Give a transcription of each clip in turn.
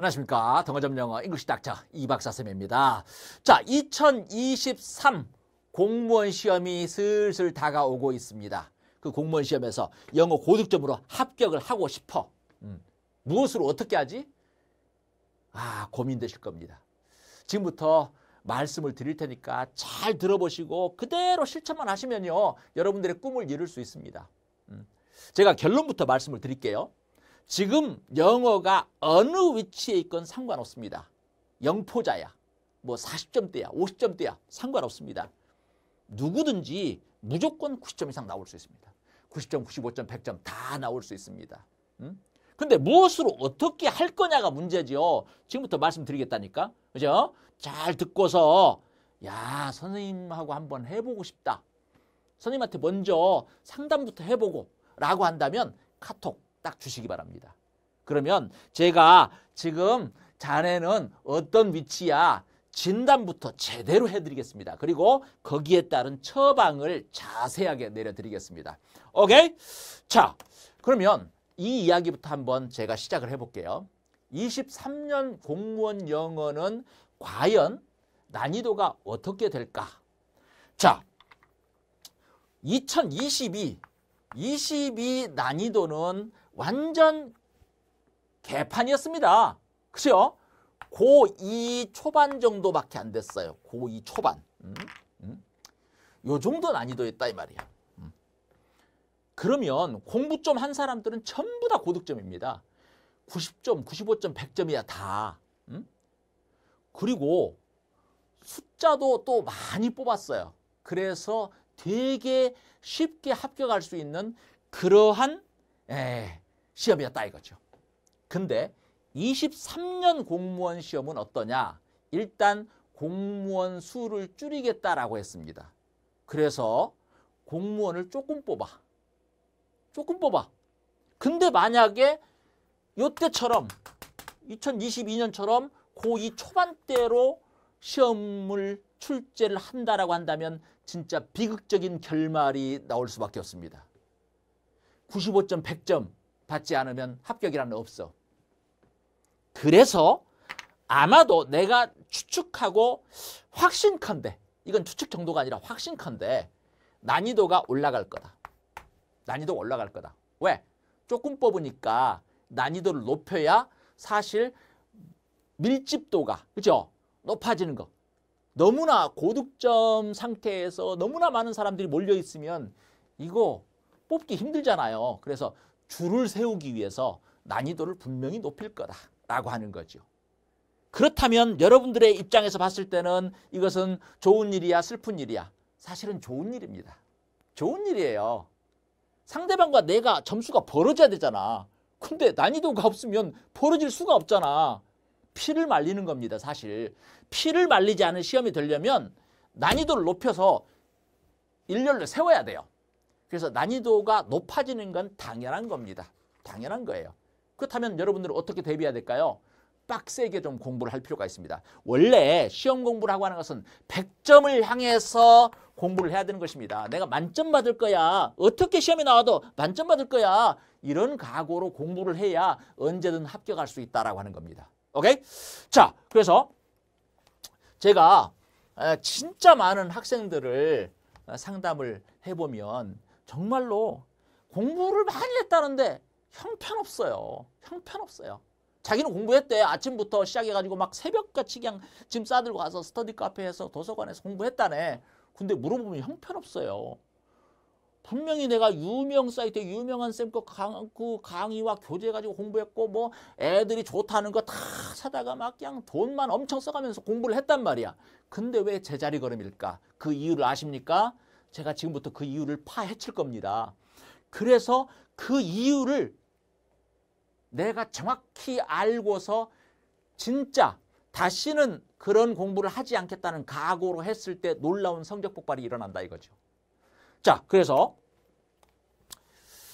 안녕하십니까. 덩어점 영어 잉글시 닥터 이박사쌤입니다. 자, 2023 공무원 시험이 슬슬 다가오고 있습니다. 그 공무원 시험에서 영어 고득점으로 합격을 하고 싶어. 음. 무엇으로 어떻게 하지? 아, 고민되실 겁니다. 지금부터 말씀을 드릴 테니까 잘 들어보시고 그대로 실천만 하시면요. 여러분들의 꿈을 이룰 수 있습니다. 음. 제가 결론부터 말씀을 드릴게요. 지금 영어가 어느 위치에 있건 상관없습니다. 영포자야, 뭐 40점대야, 50점대야 상관없습니다. 누구든지 무조건 90점 이상 나올 수 있습니다. 90점, 95점, 100점 다 나올 수 있습니다. 음? 근데 무엇으로 어떻게 할 거냐가 문제지요. 지금부터 말씀드리겠다니까. 그죠? 잘 듣고서 야 선생님하고 한번 해보고 싶다. 선생님한테 먼저 상담부터 해보고 라고 한다면 카톡 딱 주시기 바랍니다. 그러면 제가 지금 자네는 어떤 위치야 진단부터 제대로 해드리겠습니다. 그리고 거기에 따른 처방을 자세하게 내려드리겠습니다. 오케이? 자, 그러면 이 이야기부터 한번 제가 시작을 해볼게요. 23년 공무원 영어는 과연 난이도가 어떻게 될까? 자, 2022, 22 난이도는 완전 개판이었습니다. 그죠? 고2 초반 정도밖에 안 됐어요. 고2 초반. 음? 음? 요 정도 난이도였다 이 말이야. 음. 그러면 공부 좀 한 사람들은 전부 다 고득점입니다. 90점, 95점, 100점이야 다. 음? 그리고 숫자도 또 많이 뽑았어요. 그래서 되게 쉽게 합격할 수 있는 그러한 에, 예, 시험이었다 이거죠. 근데 23년 공무원 시험은 어떠냐? 일단 공무원 수를 줄이겠다라고 했습니다. 그래서 공무원을 조금 뽑아. 조금 뽑아. 근데 만약에 요때처럼 2022년처럼 고이 초반대로 시험을 출제를 한다라고 한다면 진짜 비극적인 결말이 나올 수밖에 없습니다. 95점 100점 받지 않으면 합격이란 없어. 그래서 아마도 내가 추측하고 확신컨대 이건 추측 정도가 아니라 확신컨대 난이도가 올라갈 거다. 난이도가 올라갈 거다. 왜? 조금 뽑으니까 난이도를 높여야 사실 밀집도가 그죠? 높아지는 거. 너무나 고득점 상태에서 너무나 많은 사람들이 몰려 있으면 이거 뽑기 힘들잖아요. 그래서 줄을 세우기 위해서 난이도를 분명히 높일 거다라고 하는 거죠. 그렇다면 여러분들의 입장에서 봤을 때는 이것은 좋은 일이야 슬픈 일이야 사실은 좋은 일입니다. 좋은 일이에요. 상대방과 내가 점수가 벌어져야 되잖아. 근데 난이도가 없으면 벌어질 수가 없잖아. 피를 말리는 겁니다 사실. 피를 말리지 않은 시험이 되려면 난이도를 높여서 일렬로 세워야 돼요. 그래서 난이도가 높아지는 건 당연한 겁니다. 당연한 거예요. 그렇다면 여러분들은 어떻게 대비해야 될까요? 빡세게 좀 공부를 할 필요가 있습니다. 원래 시험 공부라고 하는 것은 100점을 향해서 공부를 해야 되는 것입니다. 내가 만점 받을 거야. 어떻게 시험이 나와도 만점 받을 거야. 이런 각오로 공부를 해야 언제든 합격할 수 있다라고 하는 겁니다. 오케이? 자, 그래서 제가 진짜 많은 학생들을 상담을 해보면 정말로 공부를 많이 했다는데 형편없어요. 형편없어요. 자기는 공부했대. 아침부터 시작해가지고 막 새벽같이 그냥 짐 싸들고 가서 스터디 카페에서 도서관에서 공부했다네. 근데 물어보면 형편없어요. 분명히 내가 유명 사이트에 유명한 쌤거 강, 그 강의와 교재 가지고 공부했고 뭐 애들이 좋다는 거 다 사다가 막 그냥 돈만 엄청 써가면서 공부를 했단 말이야. 근데 왜 제자리 걸음일까? 그 이유를 아십니까? 제가 지금부터 그 이유를 파헤칠 겁니다. 그래서 그 이유를 내가 정확히 알고서 진짜 다시는 그런 공부를 하지 않겠다는 각오로 했을 때 놀라운 성적 폭발이 일어난다 이거죠. 자, 그래서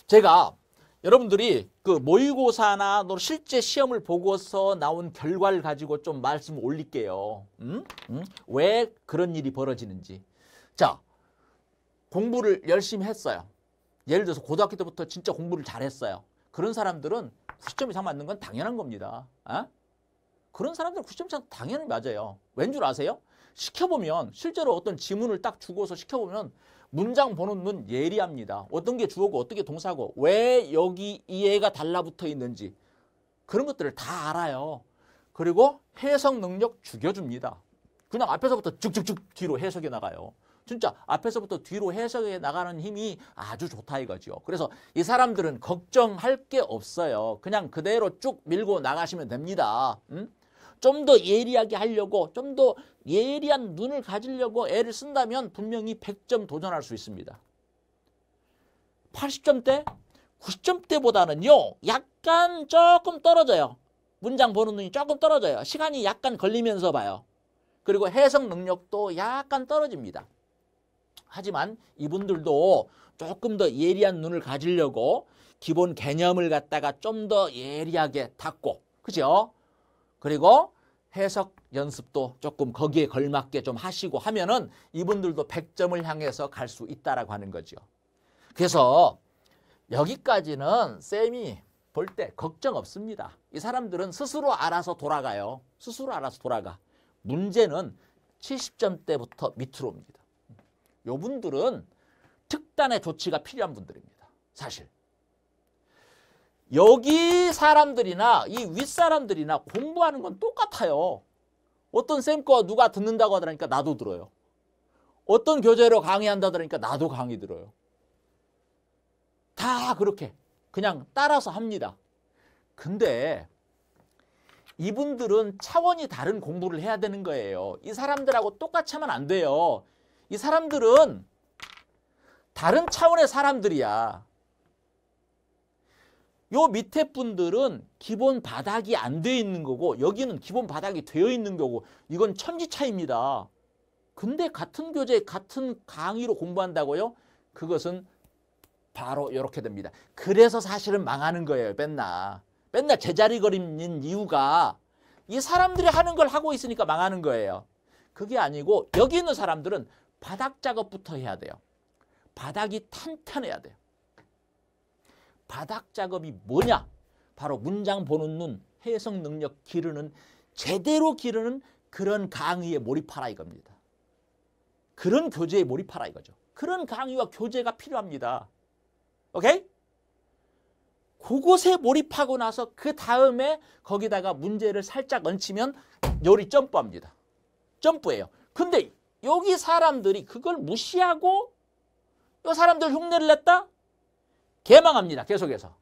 제가 여러분들이 그 모의고사나 실제 시험을 보고서 나온 결과를 가지고 좀 말씀 올릴게요. 응? 음? 응? 음? 왜 그런 일이 벌어지는지. 자, 공부를 열심히 했어요. 예를 들어서 고등학교 때부터 진짜 공부를 잘했어요. 그런 사람들은 90점 이상 맞는 건 당연한 겁니다. 어? 그런 사람들은 90점 이상 당연히 맞아요. 왠 줄 아세요? 시켜보면 실제로 어떤 지문을 딱 주고서 시켜보면 문장 보는 눈 예리합니다. 어떤 게 주어고 어떻게 동사고 왜 여기 이해가 달라붙어 있는지 그런 것들을 다 알아요. 그리고 해석 능력 죽여줍니다. 그냥 앞에서부터 쭉쭉쭉 뒤로 해석이 나가요. 진짜 앞에서부터 뒤로 해석해 나가는 힘이 아주 좋다 이거죠. 그래서 이 사람들은 걱정할 게 없어요. 그냥 그대로 쭉 밀고 나가시면 됩니다. 음? 좀더 예리하게 하려고 좀 더 예리한 눈을 가지려고 애를 쓴다면 분명히 100점 도전할 수 있습니다. 80점대, 90점대보다는요. 약간 조금 떨어져요. 문장 보는 눈이 조금 떨어져요. 시간이 약간 걸리면서 봐요. 그리고 해석 능력도 약간 떨어집니다. 하지만 이분들도 조금 더 예리한 눈을 가지려고 기본 개념을 갖다가 좀 더 예리하게 닦고 그죠? 그리고 해석 연습도 조금 거기에 걸맞게 좀 하시고 하면은 이분들도 100점을 향해서 갈 수 있다라고 하는 거죠. 그래서 여기까지는 쌤이 볼 때 걱정 없습니다. 이 사람들은 스스로 알아서 돌아가요. 스스로 알아서 돌아가. 문제는 70점대부터 밑으로옵니다. 요분들은 특단의 조치가 필요한 분들입니다. 사실. 여기 사람들이나 이 윗사람들이나 공부하는 건 똑같아요. 어떤 쌤과 누가 듣는다고 하더라니까 나도 들어요. 어떤 교재로 강의한다더라니까 나도 강의 들어요. 다 그렇게 그냥 따라서 합니다. 근데 이분들은 차원이 다른 공부를 해야 되는 거예요. 이 사람들하고 똑같이 하면 안 돼요. 이 사람들은 다른 차원의 사람들이야. 요 밑에 분들은 기본 바닥이 안 돼 있는 거고 여기는 기본 바닥이 되어 있는 거고 이건 천지 차입니다. 근데 같은 교재, 같은 강의로 공부한다고요? 그것은 바로 이렇게 됩니다. 그래서 사실은 망하는 거예요. 맨날. 맨날 제자리 걸리는 이유가 이 사람들이 하는 걸 하고 있으니까 망하는 거예요. 그게 아니고 여기 있는 사람들은 바닥 작업부터 해야 돼요. 바닥이 탄탄해야 돼요. 바닥 작업이 뭐냐? 바로 문장 보는 눈, 해석 능력 기르는 제대로 기르는 그런 강의에 몰입하라 이겁니다. 그런 교재에 몰입하라 이거죠. 그런 강의와 교재가 필요합니다. 오케이? 그곳에 몰입하고 나서 그 다음에 거기다가 문제를 살짝 얹히면 요리 점프합니다. 점프예요. 근데 여기 사람들이 그걸 무시하고 이 사람들 흉내를 냈다? 개망합니다. 계속해서.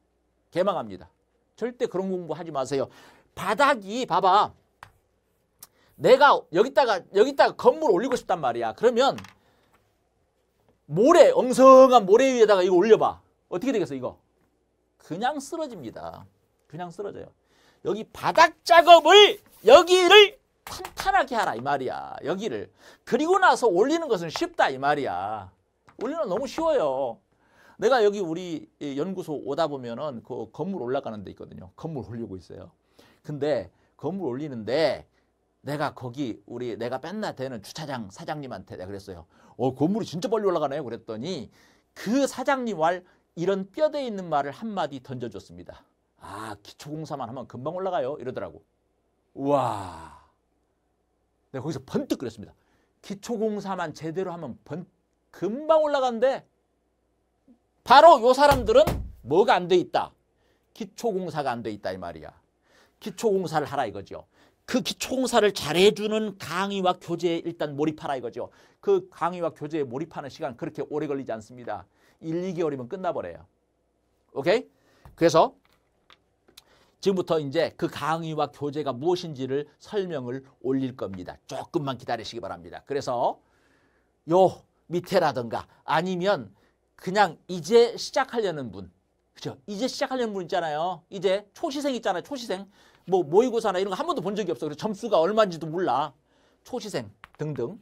개망합니다. 절대 그런 공부하지 마세요. 바닥이 봐봐. 내가 여기다가 여기다가 건물 올리고 싶단 말이야. 그러면 모래 엉성한 모래 위에다가 이거 올려봐. 어떻게 되겠어 이거? 그냥 쓰러집니다. 그냥 쓰러져요. 여기 바닥 작업을 여기를 탄탄하게 하라 이 말이야. 여기를. 그리고 나서 올리는 것은 쉽다 이 말이야. 올리는 너무 쉬워요. 내가 여기 우리 연구소 오다 보면은 그 건물 올라가는 데 있거든요. 건물 올리고 있어요. 근데 건물 올리는데 내가 거기 우리 내가 맨날 되는 주차장 사장님한테 내가 그랬어요. 어 건물이 진짜 빨리 올라가네요. 그랬더니 그 사장님 왈 이런 뼈대 있는 말을 한마디 던져줬습니다. 아 기초공사만 하면 금방 올라가요. 이러더라고. 우와. 내가 네, 거기서 번뜩 그랬습니다. 기초공사만 제대로 하면 번, 금방 올라가는 바로 요 사람들은 뭐가 안 돼 있다. 기초공사가 안 돼 있다 이 말이야. 기초공사를 하라 이거죠. 그 기초공사를 잘해주는 강의와 교재에 일단 몰입하라 이거죠. 그 강의와 교재에 몰입하는 시간 그렇게 오래 걸리지 않습니다. 1, 2개월이면 끝나버려요. 오케이? 그래서 지금부터 이제 그 강의와 교재가 무엇인지를 설명을 올릴 겁니다. 조금만 기다리시기 바랍니다. 그래서 요 밑에라든가 아니면 그냥 이제 시작하려는 분 그죠? 이제 시작하려는 분 있잖아요. 이제 초시생 있잖아요. 초시생. 뭐 모의고사나 이런 거 한 번도 본 적이 없어. 그래서 점수가 얼마인지도 몰라. 초시생 등등.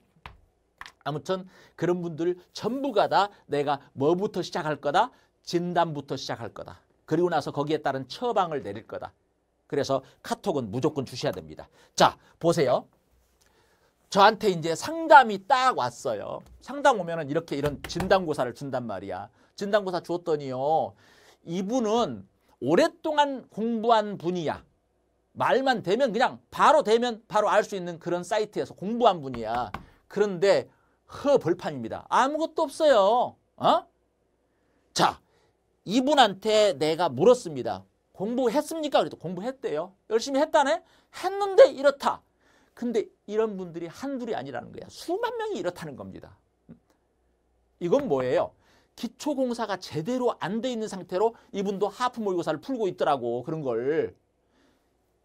아무튼 그런 분들 전부가 다 내가 뭐부터 시작할 거다? 진단부터 시작할 거다. 그리고 나서 거기에 따른 처방을 내릴 거다. 그래서 카톡은 무조건 주셔야 됩니다. 자, 보세요. 저한테 이제 상담이 딱 왔어요. 상담 오면은 이렇게 이런 진단고사를 준단 말이야. 진단고사 주었더니요. 이분은 오랫동안 공부한 분이야. 말만 되면 그냥 바로 되면 바로 알 수 있는 그런 사이트에서 공부한 분이야. 그런데 허벌판입니다. 아무것도 없어요. 어? 자, 이분한테 내가 물었습니다. 공부했습니까? 그래도 공부했대요. 열심히 했다네? 했는데 이렇다. 근데 이런 분들이 한둘이 아니라는 거야. 수만 명이 이렇다는 겁니다. 이건 뭐예요? 기초공사가 제대로 안 돼 있는 상태로 이분도 하프 모의고사를 풀고 있더라고. 그런 걸.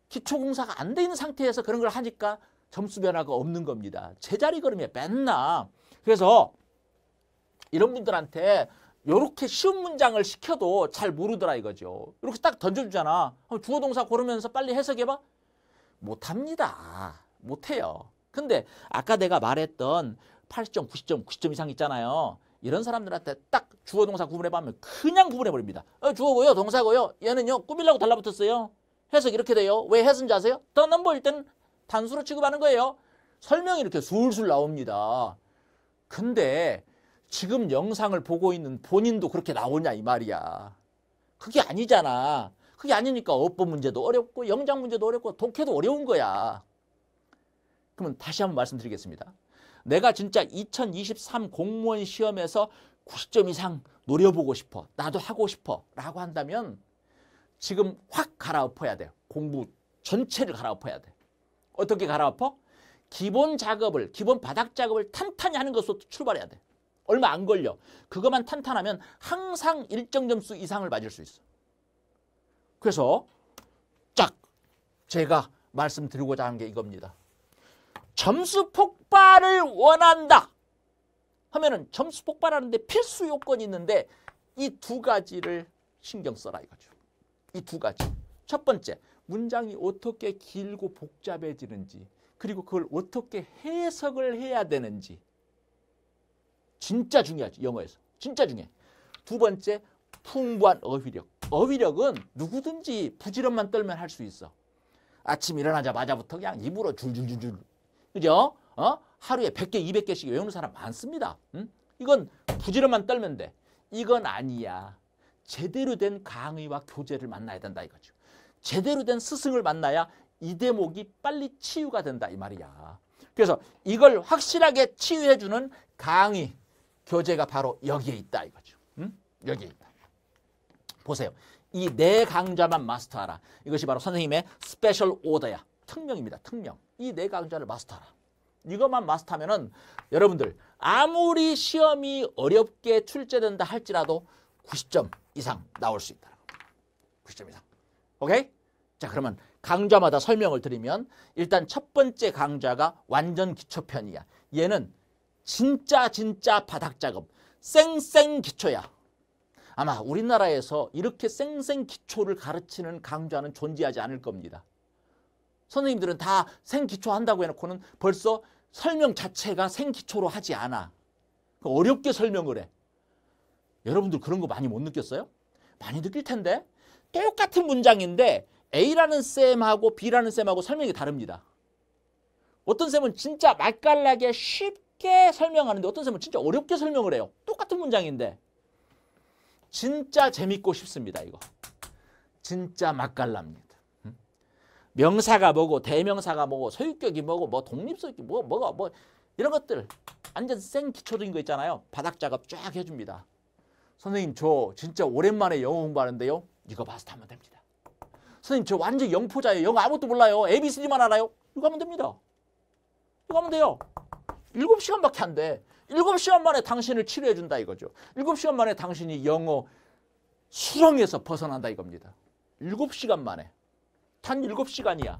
기초공사가 안 돼 있는 상태에서 그런 걸 하니까 점수 변화가 없는 겁니다. 제자리 걸음에 맨날. 그래서 이런 분들한테 이렇게 쉬운 문장을 시켜도 잘 모르더라 이거죠. 이렇게 딱 던져주잖아. 주어 동사 고르면서 빨리 해석해봐. 못합니다. 못해요. 근데 아까 내가 말했던 8점, 90점, 90점 이상 있잖아요. 이런 사람들한테 딱 주어 동사 구분해봐 하면 그냥 구분해버립니다. 어, 주어고요, 동사고요. 얘는요, 꾸밀라고 달라붙었어요. 해석 이렇게 돼요. 왜 해석인지 아세요? 더 넘버일 단 단수로 취급하는 거예요. 설명이 이렇게 술술 나옵니다. 근데 지금 영상을 보고 있는 본인도 그렇게 나오냐 이 말이야. 그게 아니잖아. 그게 아니니까 어법 문제도 어렵고 영장 문제도 어렵고 독해도 어려운 거야. 그러면 다시 한번 말씀드리겠습니다. 내가 진짜 2023 공무원 시험에서 90점 이상 노려보고 싶어. 나도 하고 싶어. 라고 한다면 지금 확 갈아엎어야 돼. 공부 전체를 갈아엎어야 돼. 어떻게 갈아엎어? 기본 작업을, 기본 바닥 작업을 탄탄히 하는 것으로 출발해야 돼. 얼마 안 걸려. 그것만 탄탄하면 항상 일정 점수 이상을 맞을 수 있어. 그래서 쫙 제가 말씀드리고자 한 게 이겁니다. 점수 폭발을 원한다. 하면은 점수 폭발하는데 필수 요건이 있는데 이 두 가지를 신경 써라 이거죠. 이 두 가지. 첫 번째, 문장이 어떻게 길고 복잡해지는지 그리고 그걸 어떻게 해석을 해야 되는지 진짜 중요하지 영어에서 진짜 중요해. 두 번째 풍부한 어휘력. 어휘력은 누구든지 부지런만 떨면 할 수 있어. 아침 일어나자마자부터 그냥 입으로 줄줄줄줄. 그죠? 어? 하루에 100개, 200개씩 외우는 사람 많습니다. 응? 이건 부지런만 떨면 돼. 이건 아니야. 제대로 된 강의와 교재를 만나야 된다 이거죠. 제대로 된 스승을 만나야 이 대목이 빨리 치유가 된다 이 말이야. 그래서 이걸 확실하게 치유해주는 강의, 교재가 바로 여기에 있다 이거죠. 응? 여기에 있다. 보세요. 이 네 강좌만 마스터하라. 이것이 바로 선생님의 스페셜 오더야. 특명입니다. 특명. 이 네 강좌를 마스터하라. 이것만 마스터하면은 여러분들 아무리 시험이 어렵게 출제된다 할지라도 90점 이상 나올 수 있다. 90점 이상. 오케이? 자 그러면 강좌마다 설명을 드리면 일단 첫 번째 강좌가 완전 기초편이야. 얘는 진짜 진짜 바닥 작업 쌩쌩 기초야. 아마 우리나라에서 이렇게 쌩쌩 기초를 가르치는 강좌는 존재하지 않을 겁니다. 선생님들은 다 생기초 한다고 해놓고는 벌써 설명 자체가 생기초로 하지 않아. 그러니까 어렵게 설명을 해. 여러분들 그런 거 많이 못 느꼈어요? 많이 느낄 텐데 똑같은 문장인데 A라는 쌤하고 B라는 쌤하고 설명이 다릅니다. 어떤 쌤은 진짜 맛깔나게 쉽게 쉽게 설명하는데 어떤 사람은 진짜 어렵게 설명을 해요. 똑같은 문장인데. 진짜 재밌고 싶습니다. 이거. 진짜 맛깔납니다. 명사가 뭐고 대명사가 뭐고 소유격이 뭐고 뭐 독립소유격 뭐 뭐가 뭐 이런 것들 완전 생 기초적인 거 있잖아요. 바닥 작업 쫙 해줍니다. 선생님 저 진짜 오랜만에 영어 공부하는데요. 이거 봐서 하면 됩니다. 선생님 저 완전 영포자예요. 영어 아무것도 몰라요. ABCD만 알아요. 이거 하면 됩니다. 이거 하면 돼요. 일곱 시간밖에안 돼. 일곱 시간 만에 당신을 치료해 준다 이거죠. 일곱 시간 만에 당신이 영어 수렁에서 벗어난다 이겁니다. 일곱 시간 만에. 단 일곱 시간이야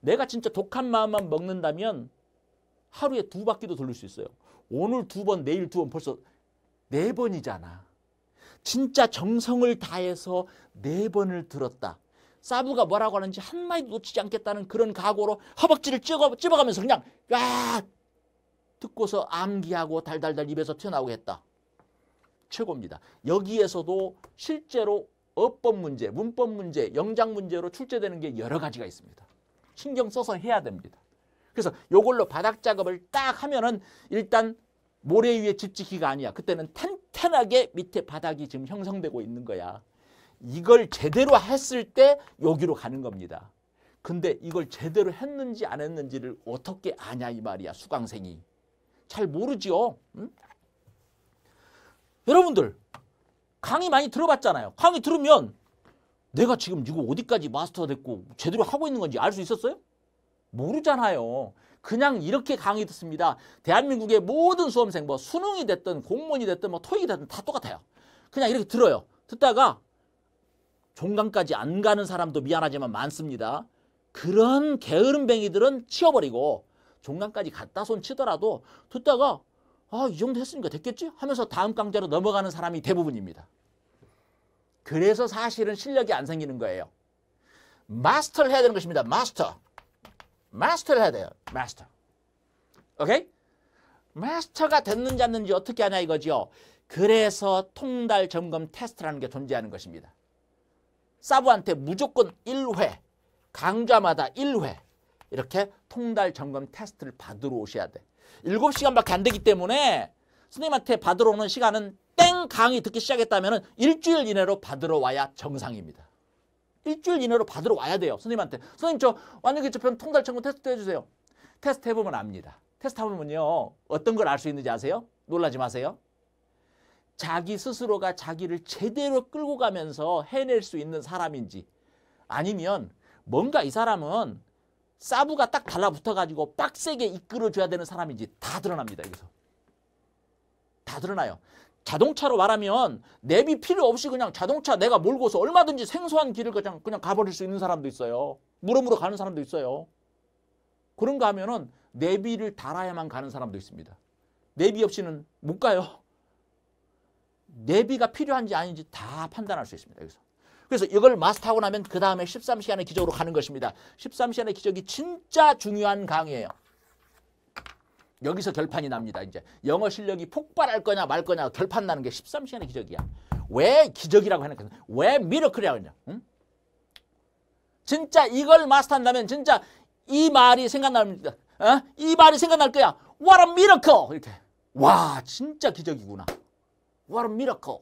내가 진짜 독한 마음만 먹는다면 하루에 두 바퀴도 돌릴 수 있어요. 오늘 두 번, 내일 두 번, 벌써 네 번이잖아. 진짜 정성을 다해서 네 번을 들었다. 사부가 뭐라고 하는지 한마디도 놓치지 않겠다는 그런 각오로 허벅지를 찝 찝어가면서 그냥 야 듣고서 암기하고 달달달 입에서 튀어나오게 했다. 최고입니다. 여기에서도 실제로 어법 문제, 문법 문제, 영장 문제로 출제되는 게 여러 가지가 있습니다. 신경 써서 해야 됩니다. 그래서 요걸로 바닥 작업을 딱 하면은 일단 모래 위에 집짓기가 아니야. 그때는 탄탄하게 밑에 바닥이 지금 형성되고 있는 거야. 이걸 제대로 했을 때 여기로 가는 겁니다. 근데 이걸 제대로 했는지 안 했는지를 어떻게 아냐 이 말이야 수강생이. 잘 모르지요. 응? 여러분들 강의 많이 들어봤잖아요. 강의 들으면 내가 지금 이거 어디까지 마스터 됐고 제대로 하고 있는 건지 알 수 있었어요? 모르잖아요. 그냥 이렇게 강의 듣습니다. 대한민국의 모든 수험생 뭐 수능이 됐든 공무원이 됐든 뭐 토익이 됐든 다 똑같아요. 그냥 이렇게 들어요. 듣다가 종강까지 안 가는 사람도 미안하지만 많습니다. 그런 게으름뱅이들은 치워버리고 종강까지 갖다 손 치더라도 듣다가 아, 이 정도 했으니까 됐겠지? 하면서 다음 강좌로 넘어가는 사람이 대부분입니다. 그래서 사실은 실력이 안 생기는 거예요. 마스터를 해야 되는 것입니다. 마스터. 마스터를 해야 돼요. 마스터. 오케이? 마스터가 됐는지 안 됐는지 어떻게 하냐 이거죠 그래서 통달 점검 테스트라는 게 존재하는 것입니다. 사부한테 무조건 1회, 강좌마다 1회, 이렇게 통달 점검 테스트를 받으러 오셔야 돼. 7 시간밖에안 되기 때문에 선생님한테 받으러 오는 시간은 땡 강의 듣기 시작했다면 일주일 이내로 받으러 와야 정상입니다. 일주일 이내로 받으러 와야 돼요. 선생님한테. 선생님 저 완전히 저편 통달 점검 테스트 해주세요. 테스트 해보면 압니다. 테스트 해보면요. 어떤 걸 알 수 있는지 아세요? 놀라지 마세요. 자기 스스로가 자기를 제대로 끌고 가면서 해낼 수 있는 사람인지 아니면 뭔가 이 사람은 사부가딱 달라붙어가지고 빡세게 이끌어줘야 되는 사람인지 다 드러납니다. 여기서. 다 드러나요. 자동차로 말하면 내비 필요 없이 그냥 자동차 내가 몰고서 얼마든지 생소한 길을 그냥, 그냥 가버릴 수 있는 사람도 있어요. 물음으로 가는 사람도 있어요. 그런가 하면은 내비를 달아야만 가는 사람도 있습니다. 내비 없이는 못 가요. 내비가 필요한지 아닌지 다 판단할 수 있습니다. 여기서. 그래서 이걸 마스터하고 나면 그 다음에 13시간의 기적으로 가는 것입니다. 13시간의 기적이 진짜 중요한 강의예요. 여기서 결판이 납니다. 이제 영어 실력이 폭발할 거냐 말 거냐 결판 나는 게 13시간의 기적이야. 왜 기적이라고 하는 거야? 왜 미러클이라고 하냐? 응? 진짜 이걸 마스터한다면 진짜 이 말이 생각납니다. 어? 이 말이 생각날 거야. What a miracle! 이렇게. 와, 진짜 기적이구나. What a miracle!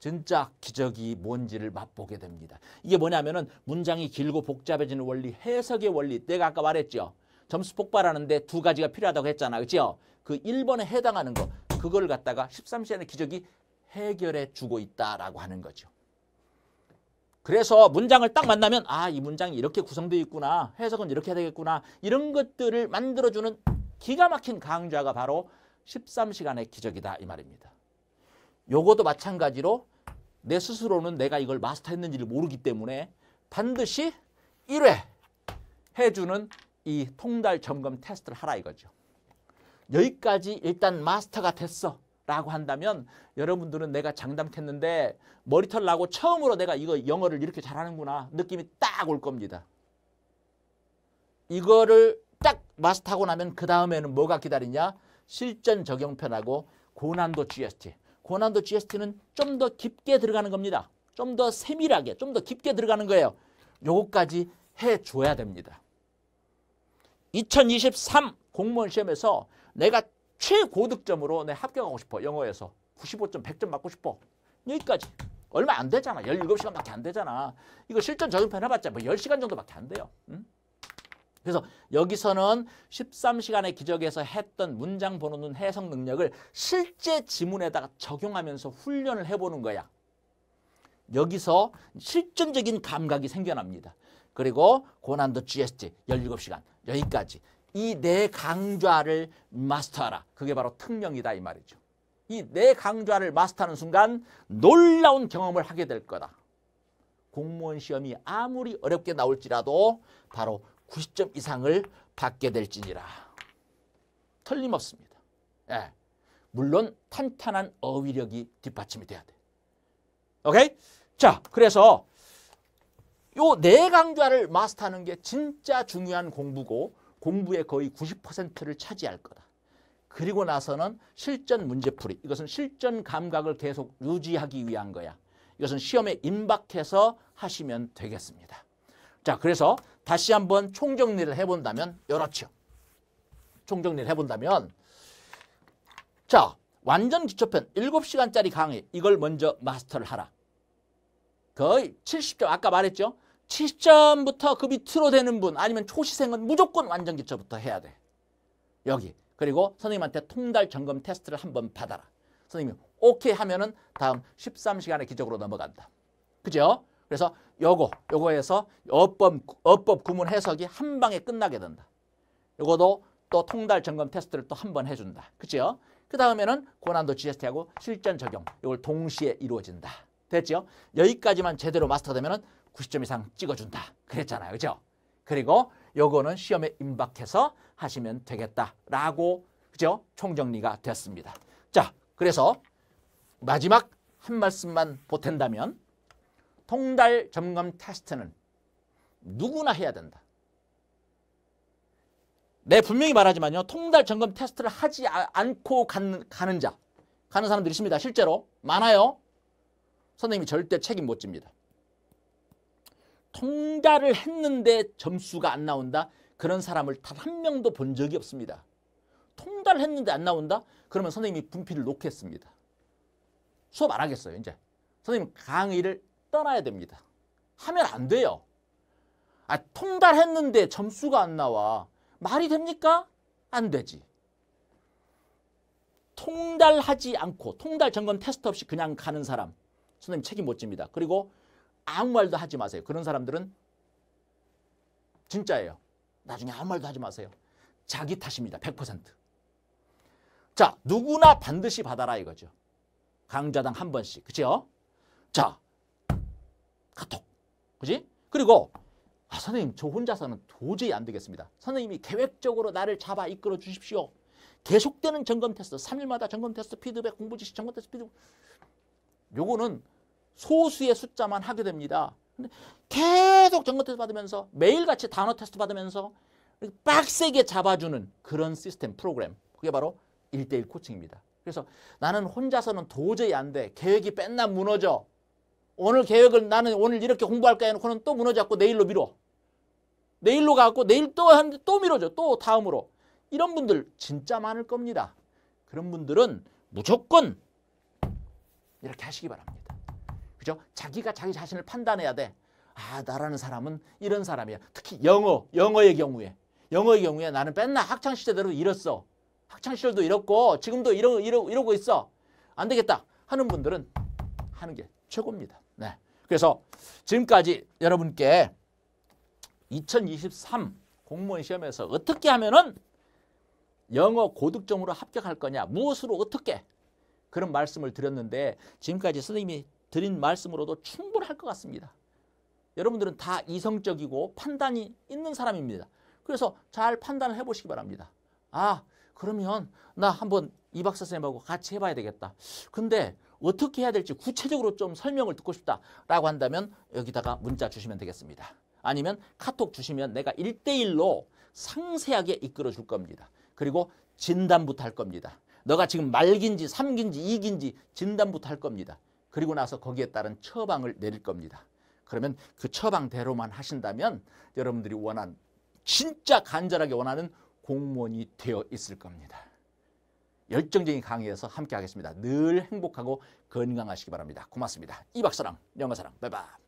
진짜 기적이 뭔지를 맛보게 됩니다. 이게 뭐냐면은 문장이 길고 복잡해지는 원리, 해석의 원리. 내가 아까 말했죠. 점수 폭발하는데 두 가지가 필요하다고 했잖아. 그죠? 그 1번에 해당하는 거. 그걸 갖다가 13시간의 기적이 해결해 주고 있다라고 하는 거죠. 그래서 문장을 딱 만나면 아, 이 문장이 이렇게 구성되어 있구나. 해석은 이렇게 해야 되겠구나. 이런 것들을 만들어 주는 기가 막힌 강좌가 바로 13시간의 기적이다 이 말입니다. 요것도 마찬가지로 내 스스로는 내가 이걸 마스터했는지를 모르기 때문에 반드시 1회 해주는 이 통달 점검 테스트를 하라 이거죠. 여기까지 일단 마스터가 됐어 라고 한다면 여러분들은 내가 장담했는데 머리털 나고 처음으로 내가 이거 영어를 이렇게 잘하는구나 느낌이 딱 올 겁니다. 이거를 딱 마스터하고 나면 그 다음에는 뭐가 기다리냐? 실전 적용편하고 고난도 GST. 고난도 GST는 좀 더 깊게 들어가는 겁니다. 좀 더 세밀하게, 좀 더 깊게 들어가는 거예요. 요거까지 해줘야 됩니다. 2023 공무원 시험에서 내가 최고득점으로 내 합격하고 싶어. 영어에서 95점, 100점 맞고 싶어. 여기까지. 얼마 안 되잖아. 17시간밖에 안 되잖아. 이거 실전 적용편 해봤자 뭐 10시간 정도밖에 안 돼요. 응? 그래서 여기서는 13시간의 기적에서 했던 문장 번호는 해석 능력을 실제 지문에다가 적용하면서 훈련을 해보는 거야. 여기서 실전적인 감각이 생겨납니다. 그리고 고난도 GST 17시간 여기까지 이네 강좌를 마스터하라. 그게 바로 특명이다 이 말이죠. 이네 강좌를 마스터하는 순간 놀라운 경험을 하게 될 거다. 공무원 시험이 아무리 어렵게 나올지라도 바로 90점 이상을 받게 될지니라. 틀림없습니다. 예. 물론 탄탄한 어휘력이 뒷받침이 돼야 돼. 오케이? 자, 그래서 요네 강좌를 마스터하는 게 진짜 중요한 공부고 공부의 거의 90%를 차지할 거다. 그리고 나서는 실전 문제풀이. 이것은 실전 감각을 계속 유지하기 위한 거야. 이것은 시험에 임박해서 하시면 되겠습니다. 자, 그래서 다시 한번 총정리를 해본다면 이렇죠. 총정리를 해본다면 자 완전 기초편 7시간짜리 강의 이걸 먼저 마스터를 하라. 거의 70점 아까 말했죠. 7점부터그 밑으로 되는 분 아니면 초시생은 무조건 완전 기초부터 해야 돼. 여기 그리고 선생님한테 통달 점검 테스트를 한번 받아라. 선생님 오케이 하면은 다음 13시간의 기적으로 넘어간다. 그죠? 그래서 요거, 요거에서 어법, 어법 구문 해석이 한 방에 끝나게 된다. 요거도 또 통달 점검 테스트를 또 한 번 해준다. 그죠그 다음에는 고난도 GST하고 실전 적용, 요걸 동시에 이루어진다. 됐죠? 여기까지만 제대로 마스터되면 90점 이상 찍어준다. 그랬잖아요. 그죠? 그리고 요거는 시험에 임박해서 하시면 되겠다라고 그죠? 총정리가 됐습니다. 자, 그래서 마지막 한 말씀만 보탠다면 통달 점검 테스트는 누구나 해야 된다. 네, 분명히 말하지만요. 통달 점검 테스트를 하지 아, 않고 가는, 가는 자, 가는 사람들이 있습니다. 실제로 많아요. 선생님이 절대 책임 못 집니다. 통달을 했는데 점수가 안 나온다? 그런 사람을 단 한 명도 본 적이 없습니다. 통달을 했는데 안 나온다? 그러면 선생님이 분필을 놓겠습니다. 수업 안 하겠어요, 이제. 선생님 강의를 떠나야 됩니다. 하면 안 돼요. 아, 통달했는데 점수가 안 나와. 말이 됩니까? 안 되지. 통달하지 않고 통달 점검 테스트 없이 그냥 가는 사람 선생님 책임 못 집니다. 그리고 아무 말도 하지 마세요. 그런 사람들은 진짜예요. 나중에 아무 말도 하지 마세요. 자기 탓입니다. 100%. 자, 누구나 반드시 받아라 이거죠. 강좌당 한 번씩. 그죠? 자, 카톡. 그지? 그리고 아, 선생님 저 혼자서는 도저히 안 되겠습니다. 선생님이 계획적으로 나를 잡아 이끌어 주십시오. 계속되는 점검 테스트, 3일마다 점검 테스트, 피드백, 공부 지시, 점검 테스트, 피드백. 요거는 소수의 숫자만 하게 됩니다. 근데 계속 점검 테스트 받으면서 매일같이 단어 테스트 받으면서 빡세게 잡아주는 그런 시스템 프로그램. 그게 바로 일대일 코칭입니다. 그래서 나는 혼자서는 도저히 안 돼. 계획이 뺀나 무너져. 오늘 계획을 나는 오늘 이렇게 공부할까 해놓고는 또 무너졌고 내일로 미뤄. 내일로 가고 내일 또 하는데 또 미뤄져. 또 다음으로. 이런 분들 진짜 많을 겁니다. 그런 분들은 무조건 이렇게 하시기 바랍니다. 그죠? 자기가 자기 자신을 판단해야 돼. 아, 나라는 사람은 이런 사람이야. 특히 영어, 영어의 경우에. 영어의 경우에 나는 맨날 학창시대대로 잃었어. 학창시절도 잃었고 지금도 이러, 이러, 이러고 있어. 안 되겠다 하는 분들은 하는 게 최고입니다. 네. 그래서 지금까지 여러분께 2023 공무원 시험에서 어떻게 하면은 영어 고득점으로 합격할 거냐 무엇으로 어떻게 그런 말씀을 드렸는데 지금까지 선생님이 드린 말씀으로도 충분할 것 같습니다. 여러분들은 다 이성적이고 판단이 있는 사람입니다. 그래서 잘 판단을 해보시기 바랍니다. 아 그러면 나 한번 이 박사 선생님하고 같이 해봐야 되겠다. 근데 어떻게 해야 될지 구체적으로 좀 설명을 듣고 싶다라고 한다면 여기다가 문자 주시면 되겠습니다. 아니면 카톡 주시면 내가 일대일로 상세하게 이끌어 줄 겁니다. 그리고 진단부터 할 겁니다. 너가 지금 말긴지 삼긴지 이긴지 진단부터 할 겁니다. 그리고 나서 거기에 따른 처방을 내릴 겁니다. 그러면 그 처방대로만 하신다면 여러분들이 원한 진짜 간절하게 원하는 공무원이 되어 있을 겁니다. 열정적인 강의에서 함께 하겠습니다. 늘 행복하고 건강하시기 바랍니다. 고맙습니다. 이박사랑 영어사랑 바이바이.